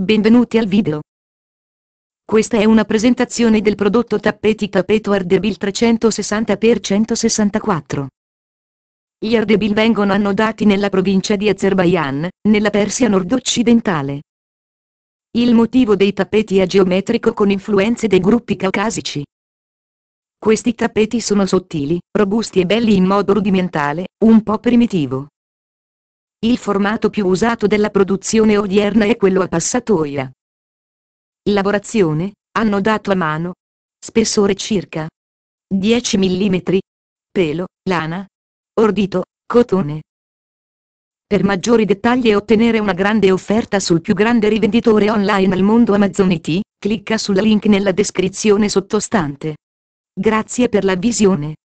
Benvenuti al video. Questa è una presentazione del prodotto tappeti tappeto Ardebil 360x164. Gli Ardebil vengono annodati nella provincia di Azerbaijan, nella Persia nord-occidentale. Il motivo dei tappeti è geometrico con influenze dei gruppi caucasici. Questi tappeti sono sottili, robusti e belli in modo rudimentale, un po' primitivo. Il formato più usato della produzione odierna è quello a passatoia. Lavorazione, annodato a mano. Spessore circa 10 mm. Pelo, lana. Ordito, cotone. Per maggiori dettagli e ottenere una grande offerta sul più grande rivenditore online al mondo Amazon IT, clicca sul link nella descrizione sottostante. Grazie per la visione.